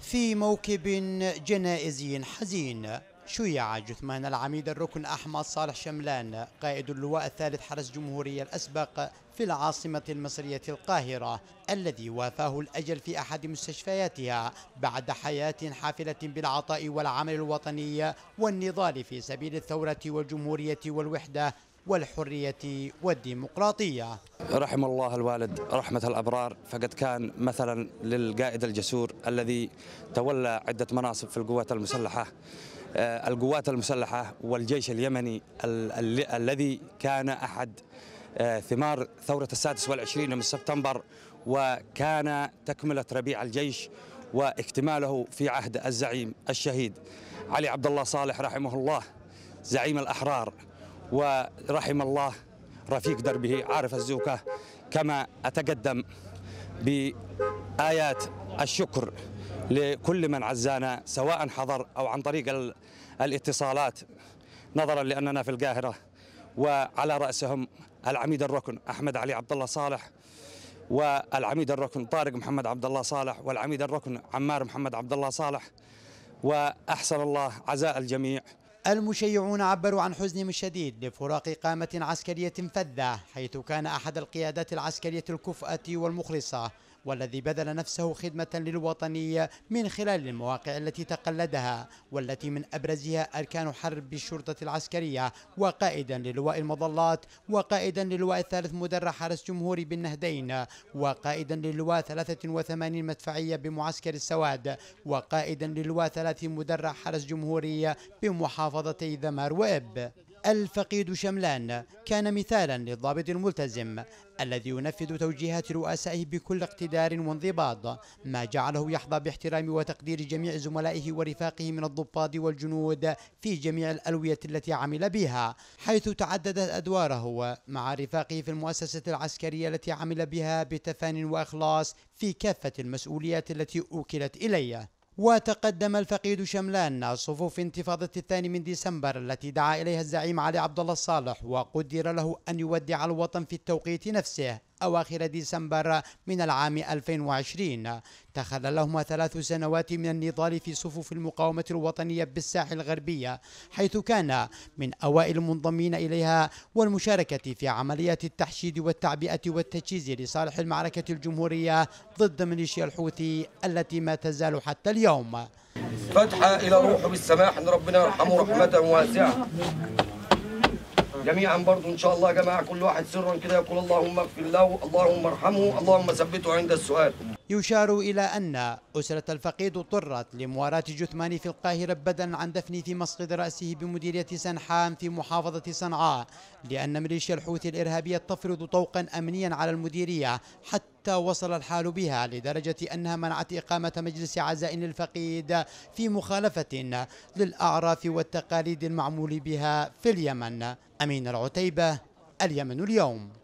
في موكب جنائزي حزين شيع جثمان العميد الركن أحمد صالح شملان قائد اللواء الثالث حرس جمهورية الأسبق في العاصمة المصرية القاهرة الذي وافاه الأجل في أحد مستشفياتها بعد حياة حافلة بالعطاء والعمل الوطني والنضال في سبيل الثورة والجمهورية والوحدة والحرية والديمقراطية رحم الله الوالد رحمة الأبرار فقد كان مثلا للقائد الجسور الذي تولى عدة مناصب في القوات المسلحة آه، القوات المسلحة والجيش اليمني الذي كان أحد آه، ثمار ثورة السادس والعشرين من سبتمبر وكان تكملة ربيع الجيش واكتماله في عهد الزعيم الشهيد علي عبد الله صالح رحمه الله زعيم الأحرار ورحم الله رفيق دربه عارف الزوكة كما أتقدم بآيات الشكر لكل من عزانا سواء حضر أو عن طريق الاتصالات نظرا لأننا في القاهرة وعلى رأسهم العميد الركن أحمد علي عبد الله صالح والعميد الركن طارق محمد عبد الله صالح والعميد الركن عمار محمد عبد الله صالح وأحسن الله عزاء الجميع المشيعون عبروا عن حزنهم الشديد لفراق قامة عسكرية فذة حيث كان أحد القيادات العسكرية الكفأة والمخلصة والذي بذل نفسه خدمة للوطنية من خلال المواقع التي تقلدها والتي من أبرزها أركان حرب بالشرطة العسكرية وقائدا للواء المظلات وقائدا للواء الثالث مدرع حرس جمهوري بالنهدين وقائدا للواء 83 مدفعية بمعسكر السواد وقائدا للواء 3 مدرع حرس جمهورية بمحافظتي ذمار وإب الفقيد شملان كان مثالا للضابط الملتزم الذي ينفذ توجيهات رؤسائه بكل اقتدار وانضباط ما جعله يحظى باحترام وتقدير جميع زملائه ورفاقه من الضباط والجنود في جميع الألوية التي عمل بها حيث تعددت أدواره مع رفاقه في المؤسسة العسكرية التي عمل بها بتفان وإخلاص في كافة المسؤوليات التي أوكلت إليه وتقدم الفقيد شملان صفوف انتفاضة الثاني من ديسمبر التي دعا إليها الزعيم علي عبد الله الصالح وقدر له أن يودع الوطن في التوقيت نفسه أواخر ديسمبر من العام 2020 تخللهما ثلاث سنوات من النضال في صفوف المقاومة الوطنية بالساحل الغربية حيث كان من أوائل المنضمين إليها والمشاركة في عمليات التحشيد والتعبئة والتجهيز لصالح المعركة الجمهورية ضد ميليشيا الحوثي التي ما تزال حتى اليوم فتحة إلى روحه بالسماح أن ربنا يرحمه رحمة واسعة جميعا برضو ان شاء الله يا جماعه كل واحد سرا كده يقول اللهم اغفر له اللهم ارحمه اللهم ثبته عند السؤال يشار الى ان اسره الفقيد اضطرت لمواراه جثمان في القاهره بدلا عن دفنه في مسقط راسه بمديريه سنحام في محافظه صنعاء لان ميليشيا الحوثي الارهابيه تفرض طوقا امنيا على المديريه حتى حتى وصل الحال بها لدرجة أنها منعت إقامة مجلس عزاء الفقيد في مخالفة للأعراف والتقاليد المعمول بها في اليمن أمين العتيبة اليمن اليوم